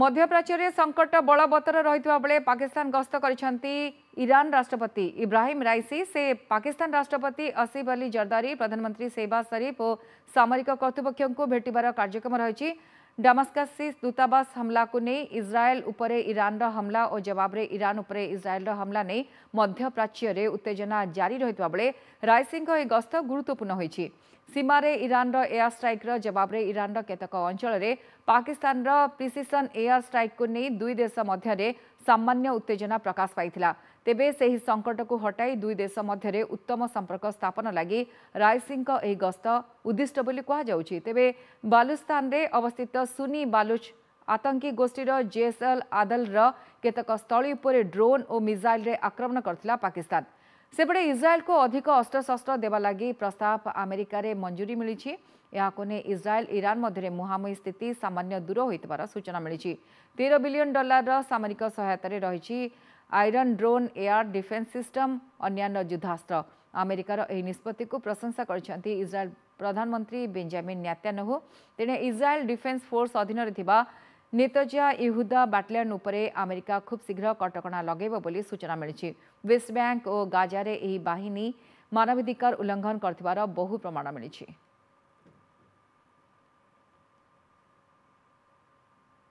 मध्यप्राच्य संकट बलबतर रही पाकिस्तान गस्त कर ईरान राष्ट्रपति इब्राहिम रईसी से पाकिस्तान राष्ट्रपति असिफ अली जर्दारी प्रधानमंत्री सेहबाज शरीफ और सामरिक को भेटार कार्यक्रम रही डामास्कस दूतावास हमला को नहीं इज्राएल उपर ईरान हमला और जवाब में ईरान उपर इज्राएल हमला नहीं मध्यप्राच्य उत्तेजना जारी रही बेले रईसी गस्त गुरुत्वपूर्ण होती सीमै इरान र एयारक जवाबे इरान र केतक अञ्चले पाकिस्तानर प्रिसिसन एयारस्ट्राइकको नै दुई देशले सामान्य उत्तेजना प्रकाश पाला त सङ्कटको हटाई दुई देशले उत्तम सम्पर्क स्थापन लाग् रिको यो गस्त उद्दिष्ट उद्दिष्टलुस्थान अवस्थित सुनि बालुच आतंकी गोष्ठी जेएसएल आदल्र केतेक स्थली उप ड्रोन ओ मिजाइल आक्रमण पाकिस्तान ସେପଟେ ଇସ୍ରାଏଲ୍କୁ ଅଧିକ ଅସ୍ତ୍ରଶସ୍ତ୍ର ଦେବା ଲାଗି ପ୍ରସ୍ତାବ ଆମେରିକାରେ ମଞ୍ଜୁରୀ ମିଳିଛି ଏହାକୁ ନେଇ ଇସ୍ରାଏଲ୍ ଇରାନ୍ ମଧ୍ୟରେ ମୁହାଁମୁହିଁ ସ୍ଥିତି ସାମାନ୍ୟ ଦୂର ହୋଇଥିବାର ସୂଚନା ମିଳିଛି ତେର ବିଲିୟନ ଡଲାରର ସାମରିକ ସହାୟତାରେ ରହିଛି iron drone air defence system ଅନ୍ୟାନ୍ୟ ଯୁଦ୍ଧାସ୍ତ୍ର ଆମେରିକାର ଏହି ନିଷ୍ପତ୍ତିକୁ ପ୍ରଶଂସା କରିଛନ୍ତି ଇସ୍ରାଏଲ୍ ପ୍ରଧାନମନ୍ତ୍ରୀ ବେଞ୍ଜାମିନ୍ ନ୍ୟାତାନ୍ୟାହୁ ତେଣେ ଇସ୍ରାଏଲ୍ ଡିଫେନ୍ସ ଫୋର୍ସ ଅଧୀନରେ ଥିବା ನೇತಾಜಿಯ ಇಹುದಾ ಬ್ಯಾಟಲಿಯನ್ ಉಪರೆ ଆମେରିକା ଖୁବ୍ ଶୀଘ୍ର କଟକଣା ଲଗାଇବ ବୋଲି ସୂଚନା ମିଳିଛି ୱେଷ୍ଟ ବ୍ୟାଙ୍କ ଓ ଗାଜାରେ ଏହି ବାହିନୀ ମାନବାଧିକାର ଉଲ୍ଲଂଘନ କରିଥିବାର ବହୁ ପ୍ରମାଣ ମିଳିଛି